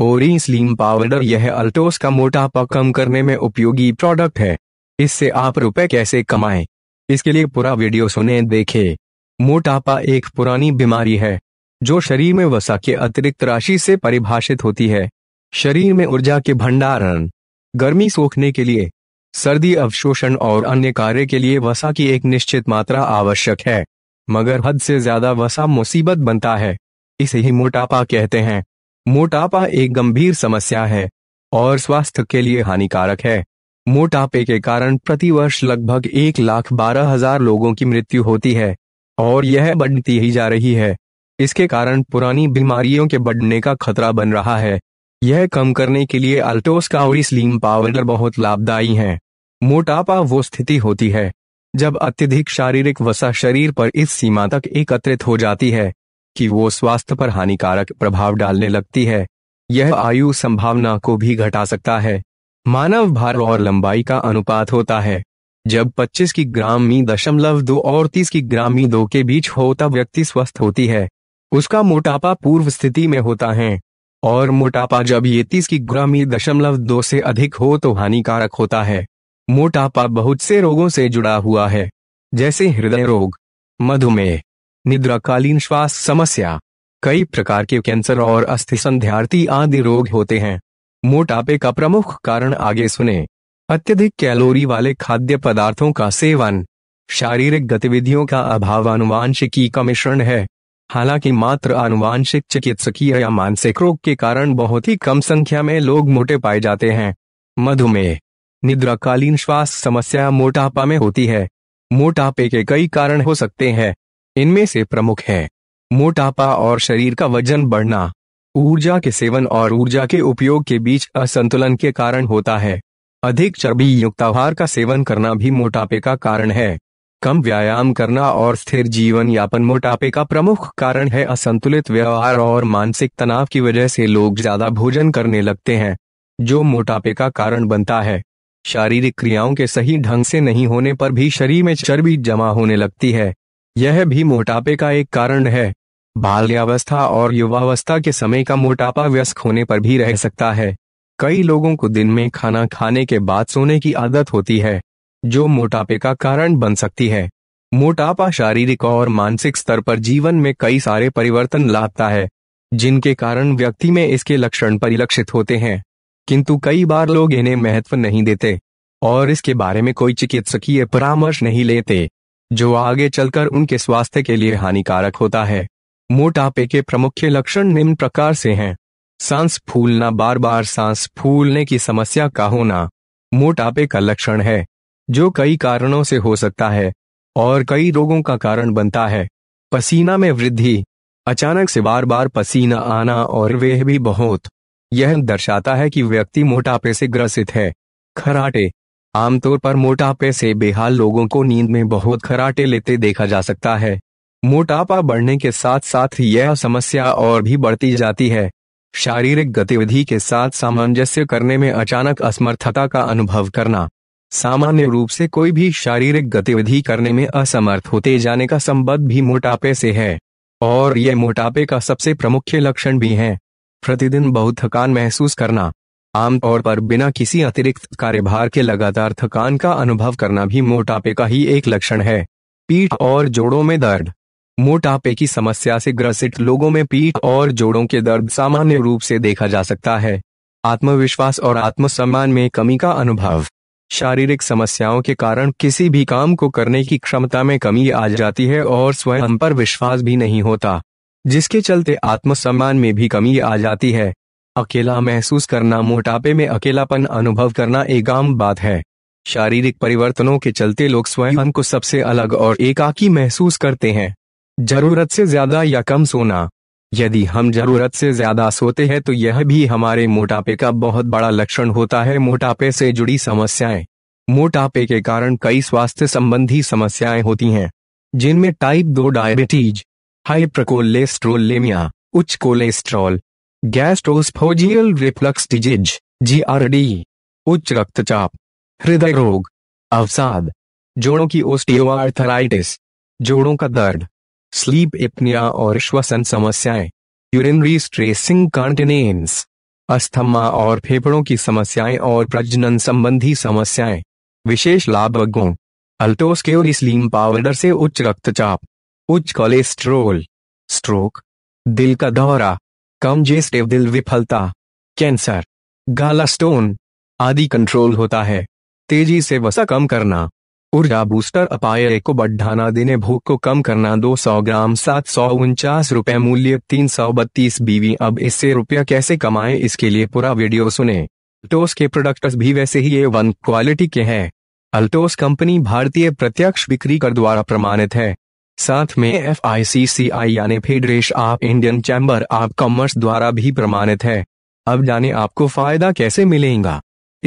ओरी slim powder यह Altos का मोटापा कम करने में उपयोगी प्रोडक्ट है इससे आप रुपए कैसे कमाएं? इसके लिए पूरा वीडियो सुने देखे मोटापा एक पुरानी बीमारी है जो शरीर में वसा के अतिरिक्त राशि से परिभाषित होती है शरीर में ऊर्जा के भंडारण गर्मी सोखने के लिए सर्दी अवशोषण और अन्य कार्य के लिए वसा की एक निश्चित मात्रा आवश्यक है मगर हद से ज्यादा वसा मुसीबत बनता है इसे ही मोटापा कहते हैं मोटापा एक गंभीर समस्या है और स्वास्थ्य के लिए हानिकारक है मोटापे के कारण प्रतिवर्ष लगभग एक लाख बारह हजार लोगों की मृत्यु होती है और यह बढ़ती ही जा रही है इसके कारण पुरानी बीमारियों के बढ़ने का खतरा बन रहा है यह कम करने के लिए अल्टोस का और स्लीम पाउडर बहुत लाभदायी है मोटापा वो स्थिति होती है जब अत्यधिक शारीरिक वसा शरीर पर इस सीमा तक एकत्रित हो जाती है कि वो स्वास्थ्य पर हानिकारक प्रभाव डालने लगती है यह आयु संभावना को भी घटा सकता है मानव भार और लंबाई का अनुपात होता है जब 25 की ग्रामी दशमलव दो और 30 की ग्रामी दो के बीच हो तब व्यक्ति स्वस्थ होती है उसका मोटापा पूर्व स्थिति में होता है और मोटापा जब ये 30 की ग्रामी दशमलव दो से अधिक हो तो हानिकारक होता है मोटापा बहुत से रोगों से जुड़ा हुआ है जैसे हृदय रोग मधुमेह निद्राकालीन श्वास समस्या कई प्रकार के कैंसर और अस्थि संध्यार्थी आदि रोग होते हैं मोटापे का प्रमुख कारण आगे सुने अत्यधिक कैलोरी वाले खाद्य पदार्थों का सेवन शारीरिक गतिविधियों का अभाव अनुवांशिकी का मिश्रण है हालांकि मात्र अनुवांशिक चिकित्सकीय या मानसिक रोग के कारण बहुत ही कम संख्या में लोग मोटे पाए जाते हैं मधुमेह निद्राकालीन श्वास समस्या मोटापा में होती है मोटापे के कई कारण हो सकते हैं इनमें से प्रमुख है मोटापा और शरीर का वजन बढ़ना ऊर्जा के सेवन और ऊर्जा के उपयोग के बीच असंतुलन के कारण होता है अधिक चर्बी युक्त आहार का सेवन करना भी मोटापे का कारण है कम व्यायाम करना और स्थिर जीवन यापन मोटापे का प्रमुख कारण है असंतुलित व्यवहार और मानसिक तनाव की वजह से लोग ज्यादा भोजन करने लगते हैं जो मोटापे का कारण बनता है शारीरिक क्रियाओं के सही ढंग से नहीं होने पर भी शरीर में चर्बी जमा होने लगती है यह भी मोटापे का एक कारण है बाल्यावस्था और युवावस्था के समय का मोटापा व्यस्क होने पर भी रह सकता है कई लोगों को दिन में खाना खाने के बाद सोने की आदत होती है जो मोटापे का कारण बन सकती है मोटापा शारीरिक और मानसिक स्तर पर जीवन में कई सारे परिवर्तन लाता है जिनके कारण व्यक्ति में इसके लक्षण परिलक्षित होते हैं किंतु कई बार लोग इन्हें महत्व नहीं देते और इसके बारे में कोई चिकित्सकीय परामर्श नहीं लेते जो आगे चलकर उनके स्वास्थ्य के लिए हानिकारक होता है मोटापे के प्रमुख लक्षण निम्न प्रकार से हैं सांस फूलना बार बार सांस फूलने की समस्या का होना मोटापे का लक्षण है जो कई कारणों से हो सकता है और कई रोगों का कारण बनता है पसीना में वृद्धि अचानक से बार बार पसीना आना और वे भी बहुत यह दर्शाता है कि व्यक्ति मोटापे से ग्रसित है खराटे आमतौर पर मोटापे से बेहाल लोगों को नींद में बहुत खराटे लेते देखा जा सकता है मोटापा बढ़ने के साथ साथ यह समस्या और भी बढ़ती जाती है शारीरिक गतिविधि के साथ सामंजस्य करने में अचानक असमर्थता का अनुभव करना सामान्य रूप से कोई भी शारीरिक गतिविधि करने में असमर्थ होते जाने का संबंध भी मोटापे से है और यह मोटापे का सबसे प्रमुख लक्षण भी है प्रतिदिन बहुत थकान महसूस करना आमतौर पर बिना किसी अतिरिक्त कार्यभार के लगातार थकान का अनुभव करना भी मोटापे का ही एक लक्षण है पीठ और जोड़ों में दर्द मोटापे की समस्या से ग्रसित लोगों में पीठ और जोड़ों के दर्द सामान्य रूप से देखा जा सकता है आत्मविश्वास और आत्मसम्मान में कमी का अनुभव शारीरिक समस्याओं के कारण किसी भी काम को करने की क्षमता में कमी आ जाती है और स्वयं पर विश्वास भी नहीं होता जिसके चलते आत्मसम्मान में भी कमी आ जाती है अकेला महसूस करना मोटापे में अकेलापन अनुभव करना एक आम बात है शारीरिक परिवर्तनों के चलते लोग स्वयं को सबसे अलग और एकाकी महसूस करते हैं जरूरत से ज्यादा या कम सोना यदि हम जरूरत से ज्यादा सोते हैं तो यह भी हमारे मोटापे का बहुत बड़ा लक्षण होता है मोटापे से जुड़ी समस्याएं मोटापे के कारण कई स्वास्थ्य संबंधी समस्याएं होती हैं जिनमें टाइप दो डायबिटीज हाइप्रकोलेस्ट्रोलेमिया उच्च cholesterol gastroesophageal reflux disease GRD उच्च रक्तचाप हृदय रोग अवसाद जोड़ों की ओस्टियोआर्थराइटिस जोड़ों का दर्द स्लीप एपनिया और श्वसन समस्याएं यूरिनरी स्ट्रेसिंग कॉन्टिनेंस अस्थमा और फेफड़ों की समस्याएं और प्रजनन संबंधी समस्याएं विशेष लाभ गुण स्लीम पाउडर से उच्च रक्तचाप उच्च कोलेस्ट्रोल स्ट्रोक दिल का दौरा कंजेस्टिव दिल विफलता कैंसर गाला स्टोन आदि कंट्रोल होता है तेजी से वसा कम करना ऊर्जा बूस्टर अपायर को बढ़ाना देने भूख को कम करना 200 ग्राम सात सौ उनचास रुपए मूल्य तीन सौ बत्तीस बीवी अब इससे रुपया कैसे कमाएं इसके लिए पूरा वीडियो सुने अल्टोस के प्रोडक्ट्स भी वैसे ही ये वन क्वालिटी के हैं अल्टोस कंपनी भारतीय प्रत्यक्ष बिक्री कर द्वारा प्रमाणित है साथ में एफ यानी federation of Indian chamber of commerce द्वारा भी प्रमाणित है अब जाने आपको फायदा कैसे मिलेगा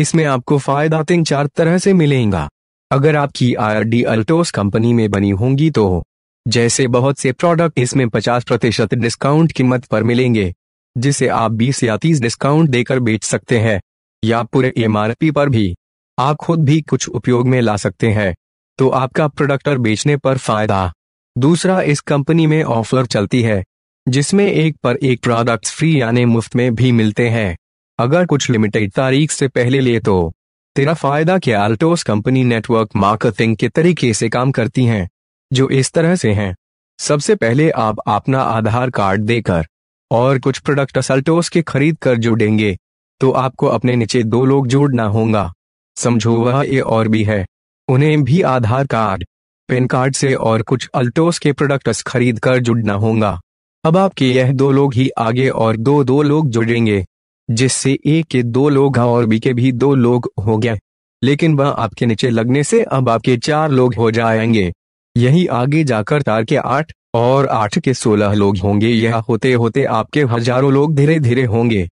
इसमें आपको फायदा तीन चार तरह से मिलेगा अगर आपकी आर डी अल्टोस कंपनी में बनी होंगी तो जैसे बहुत से प्रोडक्ट इसमें 50 प्रतिशत डिस्काउंट कीमत पर मिलेंगे जिसे आप 20 या 30 डिस्काउंट देकर बेच सकते हैं या पूरे एम पर भी आप खुद भी कुछ उपयोग में ला सकते हैं तो आपका प्रोडक्ट और बेचने पर फायदा दूसरा इस कंपनी में ऑफर चलती है जिसमें एक पर एक प्रोडक्ट्स फ्री यानी मुफ्त में भी मिलते हैं अगर कुछ लिमिटेड तारीख से पहले ले तो तेरा फायदा के आल्टोस कंपनी नेटवर्क मार्केटिंग के तरीके से काम करती हैं जो इस तरह से हैं सबसे पहले आप अपना आधार कार्ड देकर और कुछ प्रोडक्ट असल्टोस के खरीद कर जोड़ेंगे तो आपको अपने नीचे दो लोग जोड़ना होगा समझो वह ए और भी है उन्हें भी आधार कार्ड पेन कार्ड से और कुछ अल्टोस के प्रोडक्ट्स खरीद कर जुड़ना होगा अब आपके यह दो लोग ही आगे और दो दो लोग जुड़ेंगे जिससे ए के दो लोग और बी के भी दो लोग हो गए लेकिन वह आपके नीचे लगने से अब आपके चार लोग हो जाएंगे यही आगे जाकर तार के आठ और आठ के सोलह लोग होंगे यह होते होते आपके हजारों लोग धीरे धीरे होंगे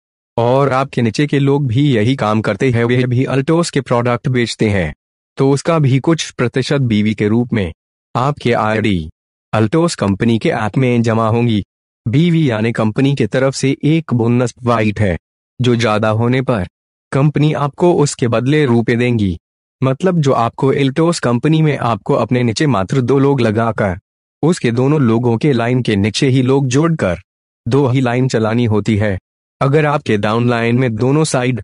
और आपके नीचे के लोग भी यही काम करते हैं वे भी अल्टोस के प्रोडक्ट बेचते हैं तो उसका भी कुछ प्रतिशत बीवी के रूप में आपके आईडी अल्टोस कंपनी के ऐप में जमा होंगी बीवी यानी कंपनी की तरफ से एक बोनस वाइट है जो ज्यादा होने पर कंपनी आपको उसके बदले रूपे देंगी मतलब जो आपको एल्टोस कंपनी में आपको अपने नीचे मात्र दो लोग लगाकर उसके दोनों लोगों के लाइन के नीचे ही लोग जोड़कर दो ही लाइन चलानी होती है अगर आपके डाउन लाइन में दोनों साइड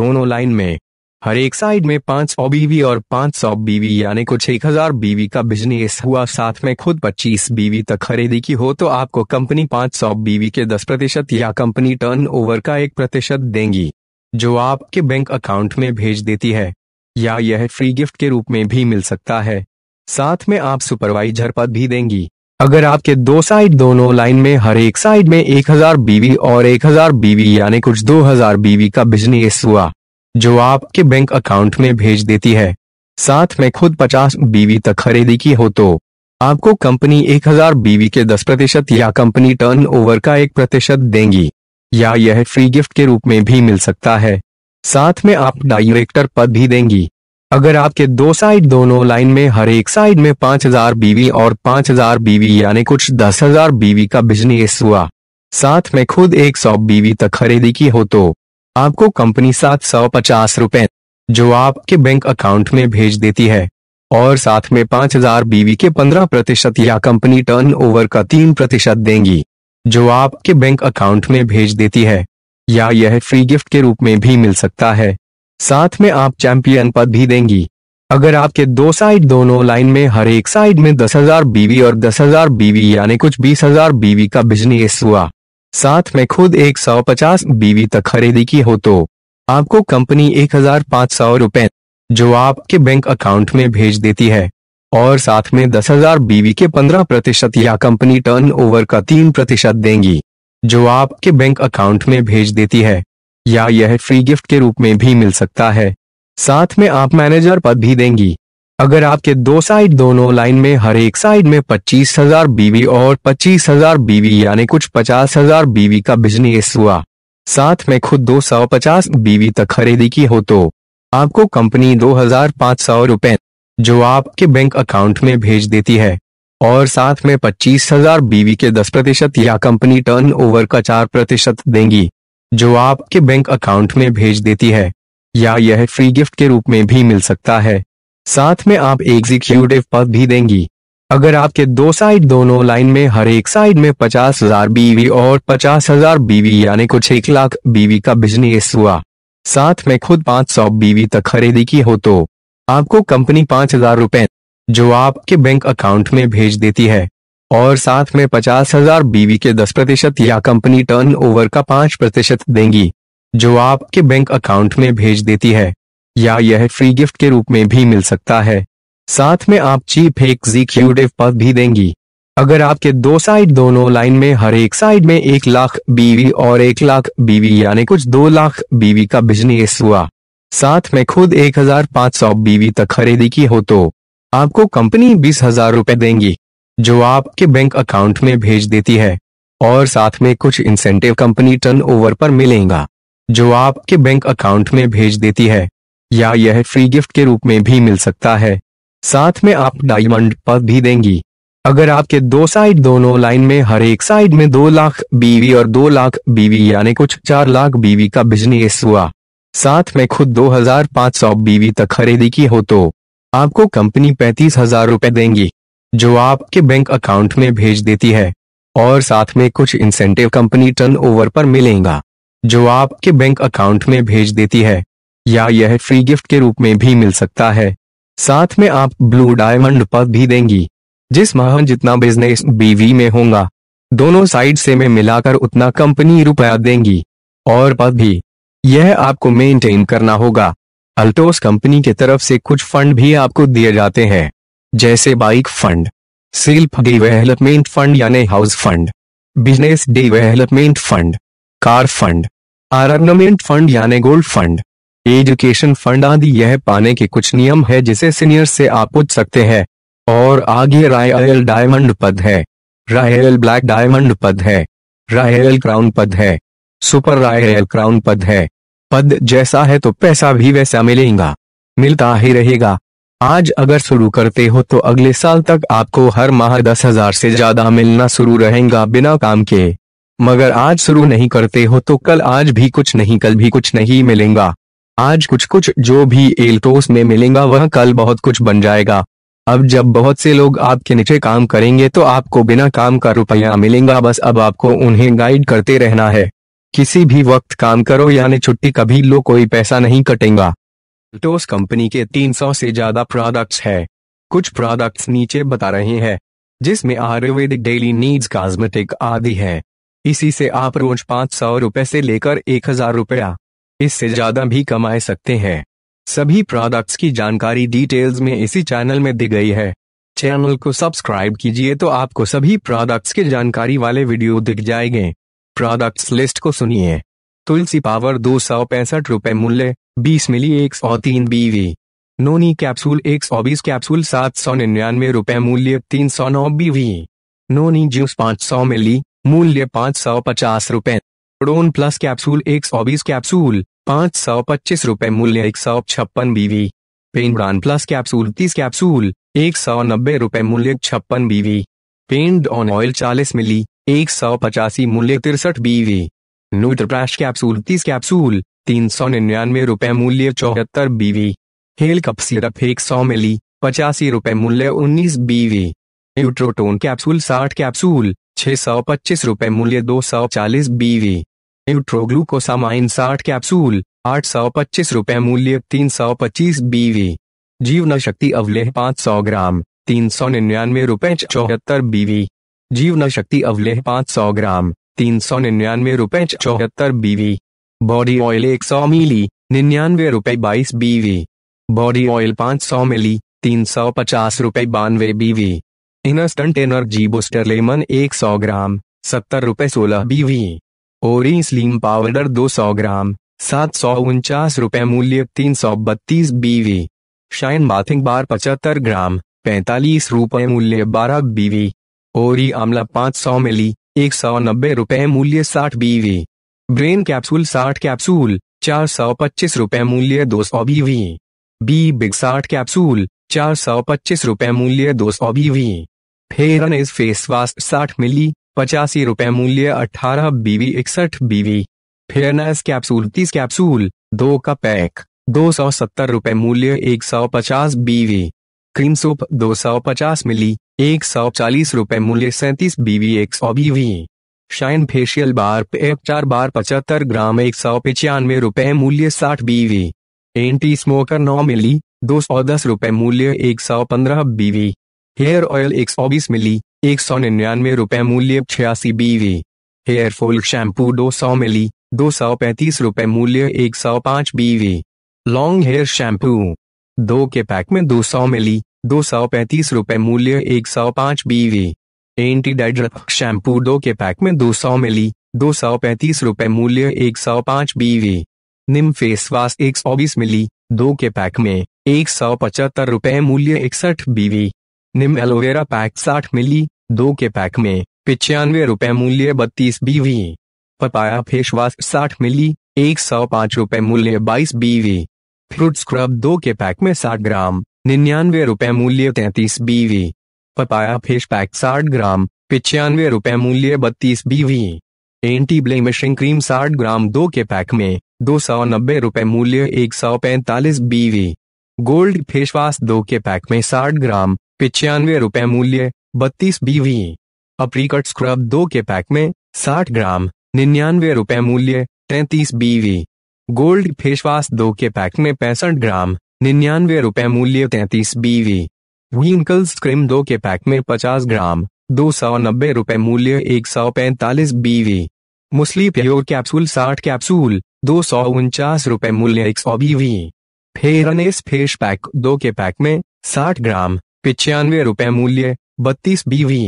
दोनों लाइन में हर एक साइड में 500 बीवी और 500 बीवी यानी कुछ 1000 बीवी का बिजनेस हुआ साथ में खुद 25 बीवी तक खरीदी की हो तो आपको कंपनी 500 बीवी के 10 प्रतिशत या कंपनी टर्नओवर का एक प्रतिशत देंगी जो आपके बैंक अकाउंट में भेज देती है या यह फ्री गिफ्ट के रूप में भी मिल सकता है साथ में आप सुपरवाइजर पद भी देंगी अगर आपके दो साइड दोनों लाइन में हर एक साइड में 1000 बीवी और 1000 बीवी यानी कुछ 2000 बीवी का बिजनेस हुआ जो आपके बैंक अकाउंट में भेज देती है साथ में खुद 50 बीवी तक खरीदी की हो तो आपको कंपनी 1000 बीवी के 10 प्रतिशत या कंपनी टर्नओवर का एक प्रतिशत देंगी या यह फ्री गिफ्ट के रूप में भी मिल सकता है साथ में आप डायरेक्टर पद भी देंगी अगर आपके दो साइड दोनों लाइन में हर एक साइड में 5000 बीवी और 5000 बीवी यानी कुछ 10000 बीवी का बिजनेस हुआ साथ में खुद 100 बीवी तक खरीदी की हो तो आपको कंपनी सात सौ पचास रूपए जो आपके बैंक अकाउंट में भेज देती है और साथ में पांच हजार बीवी के पंद्रह प्रतिशत या कंपनी टर्नओवर का तीन प्रतिशत देंगी जो आपके बैंक अकाउंट में भेज देती है या यह फ्री गिफ्ट के रूप में भी मिल सकता है साथ में आप चैंपियन पद भी देंगी अगर आपके दो साइड दोनों लाइन में हर एक साइड में दस हजार बीवी और दस हजार बीवी यानी कुछ बीस हजार बीवी का बिजनेस हुआ साथ में खुद 150 बीवी तक खरीदी की हो तो आपको कंपनी एक हजार सौ रुपए जो आपके बैंक अकाउंट में भेज देती है और साथ में दस हजार बीवी के पंद्रह प्रतिशत या कंपनी टर्नओवर का तीन प्रतिशत देंगी जो आपके बैंक अकाउंट में भेज देती है या यह फ्री गिफ्ट के रूप में भी मिल सकता है साथ में आप मैनेजर पद भी देंगी अगर आपके दो साइड दोनों लाइन में हर एक साइड में पच्चीस हजार बीवी और पच्चीस हजार बीवी यानी कुछ पचास हजार बीवी का बिजनेस हुआ साथ में खुद दो सौ पचास बीवी तक खरीदी की हो तो आपको कंपनी दो हजार सौ रुपए जो आपके बैंक अकाउंट में भेज देती है और साथ में पच्चीस हजार बीवी के दस प्रतिशत या कंपनी टर्नओवर का चार प्रतिशत देंगी जो आपके बैंक अकाउंट में भेज देती है या यह फ्री गिफ्ट के रूप में भी मिल सकता है साथ में आप एग्जीक्यूटिव पद भी देंगी अगर आपके दो साइड दोनों लाइन में हर एक साइड में पचास हजार बीवी और पचास हजार बीवी यानी कुछ एक लाख बीवी का बिजनेस हुआ साथ में खुद पांच सौ बीवी तक खरीदी की हो तो आपको कंपनी पांच हजार जो आपके बैंक अकाउंट में भेज देती है और साथ में पचास हजार बीवी के दस प्रतिशत या कंपनी टर्नओवर का पांच प्रतिशत देंगी जो आपके बैंक अकाउंट में भेज देती है या यह फ्री गिफ्ट के रूप में भी मिल सकता है साथ में आप चीफ एग्जीक्यूटिव पद भी देंगी अगर आपके दो साइड दोनों लाइन में हर एक साइड में एक लाख बीवी और एक लाख बीवी यानी कुछ दो लाख बीवी का बिजनेस हुआ साथ में खुद 1500 बीवी तक खरीदी की हो तो आपको कंपनी बीस हजार रूपए देंगी जो आपके बैंक अकाउंट में भेज देती है और साथ में कुछ इंसेंटिव कंपनी टर्नओवर पर मिलेगा जो आपके बैंक अकाउंट में भेज देती है या यह फ्री गिफ्ट के रूप में भी मिल सकता है साथ में आप डायमंड पद भी देंगी अगर आपके दो साइड दोनों लाइन में हर एक साइड में दो लाख बीवी और दो लाख बीवी यानी कुछ चार लाख बीवी का बिजनेस हुआ साथ में खुद 2500 बीवी तक खरीदी की हो तो आपको कंपनी पैंतीस हजार रूपए देंगी जो आपके बैंक अकाउंट में भेज देती है और साथ में कुछ इंसेंटिव कंपनी टर्न पर मिलेगा जो आपके बैंक अकाउंट में भेज देती है या यह फ्री गिफ्ट के रूप में भी मिल सकता है साथ में आप ब्लू डायमंड पद भी देंगी जिस माह जितना बिजनेस बीवी में होगा दोनों साइड से में मिलाकर उतना कंपनी रुपया देंगी और पद भी यह आपको मेंटेन करना होगा अल्टोस कंपनी के तरफ से कुछ फंड भी आपको दिए जाते हैं जैसे bike fund self development fund यानी house fund business development fund car fund ornament fund यानी गोल्ड फंड एजुकेशन फंड आदि यह पाने के कुछ नियम है जिसे सीनियर से आप पूछ सकते हैं और आगे रायल डायमंड पद है रायल ब्लैक डायमंड पद है रायल क्राउन पद है सुपर रायल क्राउन पद है पद जैसा है तो पैसा भी वैसा मिलेगा मिलता ही रहेगा आज अगर शुरू करते हो तो अगले साल तक आपको हर माह दस हजार से ज्यादा मिलना शुरू रहेगा बिना काम के मगर आज शुरू नहीं करते हो तो कल आज भी कुछ नहीं कल भी कुछ नहीं मिलेगा आज कुछ कुछ जो भी एल्टोस में मिलेगा वह कल बहुत कुछ बन जाएगा अब जब बहुत से लोग आपके नीचे काम करेंगे तो आपको बिना काम का रुपया मिलेगा बस अब आपको उन्हें गाइड करते रहना है किसी भी वक्त काम करो यानी छुट्टी कभी लो कोई पैसा नहीं कटेगा एल्टोस कंपनी के 300 से ज्यादा प्रोडक्ट्स है कुछ प्रोडक्ट्स नीचे बता रहे हैं जिसमें आयुर्वेदिक डेली नीड्स कॉस्मेटिक आदि है इसी से आप रोज पांच सौ रुपए से लेकर एक हजार रुपया इससे ज्यादा भी कमाए सकते हैं सभी प्रोडक्ट्स की जानकारी डिटेल्स में इसी चैनल में दी गई है चैनल को सब्सक्राइब कीजिए तो आपको सभी प्रोडक्ट्स की जानकारी वाले वीडियो दिख जाएंगे प्रोडक्ट्स लिस्ट को सुनिए तुलसी पावर दो सौ पैंसठ रुपए मूल्य बीस मिली एक सौ तीन बीवी नोनी कैप्सूल एक सौ बीस कैप्सूल सात सौ निन्यानवे रुपए मूल्य तीन सौ नौ बीवी नोनी जूस पाँच सौ मिली मूल्य पाँच सौ पचास रुपए प्रोन प्लस कैप्सूल एक सौ बीस कैप्सूल पाँच सौ पच्चीस रूपए मूल्य एक सौ छप्पन बीवी पेंडान प्लस कैप्सूल तीस कैप्सूल एक सौ नब्बे रूपए मूल्य छप्पन बीवी पेंट ऑन ऑयल चालीस मिली एक सौ पचासी मूल्य तिरसठ बीवी नूत्रप्राश कैप्सूल तीस कैप्सूल तीन सौ निन्यानवे रूपए मूल्य चौहत्तर बीवी हेल कप सिरप एक सौ मिली पचासी रूपए मूल्य उन्नीस बीवी न्यूट्रोटोन कैप्सूल साठ कैप्सूल छह सौ पच्चीस रूपए मूल्य दो सौ चालीस बीवी न्यूट्रोग्लूकोसामाइन 60 कैप्सूल आठ सौ पच्चीस रूपए मूल्य तीन सौ पच्चीस बीवी जीवन शक्ति अवलेह पाँच सौ ग्राम तीन सौ निन्यानवे रूपए चौहत्तर बीवी जीवन शक्ति अवलेह पाँच सौ ग्राम तीन सौ निन्यानवे रूपए चौहत्तर बीवी बॉडी ऑयल एक सौ मिली निन्यानवे रूपए बाईस बीवी बॉडी ऑयल पाँच सौ मिली तीन सौ पचास रूपए बानवे बीवी इनस्टंट एनर्जी बूस्टर लेमन एक सौ ग्राम सत्तर रूपए सोलह बीवी ओरी स्लीम पाउडर 200 ग्राम सात सौ उनचास रूपए मूल्य तीन सौ बत्तीस बीवी शाइन बाथिंग बार पचहत्तर ग्राम पैंतालीस रूपए मूल्य बारह बीवी ओरी आमला पांच सौ मिली एक सौ नब्बे रूपए मूल्य साठ बीवी ब्रेन कैप्सूल साठ कैप्सूल चार सौ पच्चीस रूपए मूल्य दो सौ बीवी बी बिग साठ कैप्सूल चार सौ पच्चीस रूपए मूल्य दो सौ बीवी फेरन इस फेस वाश साठ मिली पचासी रुपए मूल्य अठारह बीवी इकसठ बीवी फेयरनेस कैप्सूल तीस कैप्सूल दो का पैक दो सौ सत्तर रुपए मूल्य एक सौ पचास बीवी क्रीम सूप दो सौ पचास मिली एक सौ चालीस रुपए मूल्य सैंतीस बीवी एक सौ बीवी शाइन फेशियल बार पैक चार बार पचहत्तर ग्राम एक सौ पचानवे रुपए मूल्य साठ बीवी एंटी स्मोकर नौ मिली दो सौ दस रुपए मूल्य एक सौ पंद्रह बीवी हेयर ऑयल एक सौ बीस मिली एक सौ निन्यानवे रुपए मूल्य छियासी बीवी हेयरफॉल शैम्पू दो सौ मिली दो सौ पैंतीस रुपए मूल्य एक सौ पांच बीवी लॉन्ग हेयर शैम्पू दो के पैक में दो सौ मिली दो सौ पैंतीस रुपए मूल्य एक सौ पांच बीवी एंटी डेड शैम्पू दो के पैक में दो सौ मिली दो सौ पैंतीस रुपए मूल्य एक सौ पांच बीवी निम फेस वाश एक सौ बीस मिली दो के पैक में एक सौ पचहत्तर रुपए मूल्य इकसठ बीवी निम एलोवेरा पैक 60 मिली दो के पैक में पिचानवे रुपए मूल्य बत्तीस बीवी पपाया फेस वाश 60 मिली एक सौ पांच रुपए मूल्य बाईस बीवी फ्रूट स्क्रब दो के पैक में 60 ग्राम निन्यानवे रुपए मूल्य तैतीस BV papaya face pack 60 gram पिचानवे रुपए मूल्य बत्तीस बीवी एंटी ब्लेमिशिंग क्रीम 60 ग्राम दो के पैक में दो सौ नब्बे रुपए मूल्य एक सौ पैंतालीस बीवी गोल्ड फेस वाश दो के पैक में 60 ग्राम पिचानवे रुपए मूल्य बत्तीस बीवी अप्रीकट स्क्रब दो के पैक में साठ ग्राम निन्यानवे रुपए मूल्य तैतीस बीवी गोल्ड फेसवाश दो के पैक में पैंसठ ग्राम निन्यानवे रुपए मूल्य तैतीस बीवी व्हीकल्स क्रीम दो के पैक में पचास ग्राम दो सौ नब्बे रुपए मूल्य एक सौ पैंतालीस बीवी मुस्ली प्योर कैप्सूल साठ कैप्सूल दो सौ उनचास रुपए मूल्य एक सौ बीवी फेरनेस फेस पैक दो के पैक में साठ ग्राम पिचानवे रुपए मूल्य बत्तीस बीवी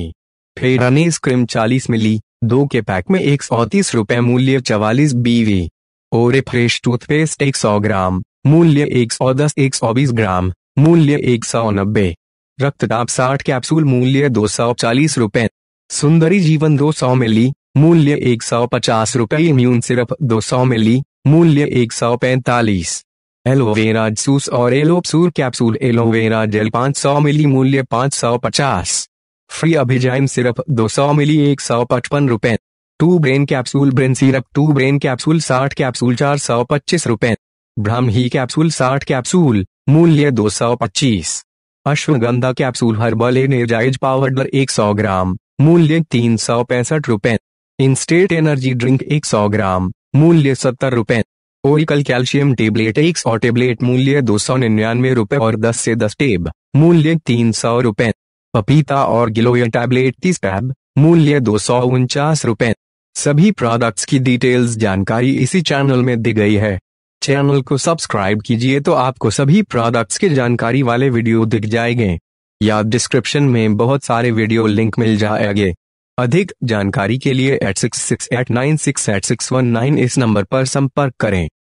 फेरानी क्रीम चालीस मिली दो के पैक में एक सौ तीस रुपए मूल्य चवालीस बीवी और फ्रेश टूथपेस्ट एक सौ ग्राम मूल्य एक सौ दस एक सौ बीस ग्राम मूल्य एक सौ नब्बे रक्तदाब साठ कैप्सूल मूल्य दो सौ चालीस रुपए सुंदरी जीवन दो सौ मिली मूल्य एक सौ पचास रुपए इम्यून सिरप दो सौ मिली मूल्य एक सौ पैंतालीस एलोवेरा जूस और एलोपसूर कैप्सूल एलोवेरा जेल 500 मिली मूल्य 550 फ्री अभिजाइम सिरप 200 मिली एक सौ पचपन रुपए two brain capsule brain syrup two brain capsule 60 capsule 425 रुपए ब्राह्मी कैप्सूल 60 कैप्सूल मूल्य 225 ashwagandha capsule herbal energize powder 100 gram मूल्य तीन सौ पैंसठ रुपए इंस्टेट एनर्जी ड्रिंक 100 ग्राम मूल्य सत्तर रुपए ओरिकल कैल्शियम टेबलेट एक सौ टेबलेट मूल्य दो सौ निन्यानवे रूपए और दस से दस टेब मूल्य तीन सौ रूपए पपीता और गिलोय टैबलेट तीस टैब मूल्य दो सौ उनचास रूपए सभी प्रोडक्ट्स की डिटेल्स जानकारी इसी चैनल में दी गई है चैनल को सब्सक्राइब कीजिए तो आपको सभी प्रोडक्ट्स की जानकारी वाले वीडियो दिख जाएंगे या डिस्क्रिप्शन में बहुत सारे वीडियो लिंक मिल जाएंगे अधिक जानकारी के लिए eight six six eight nine six eight six one nine इस नंबर पर संपर्क करें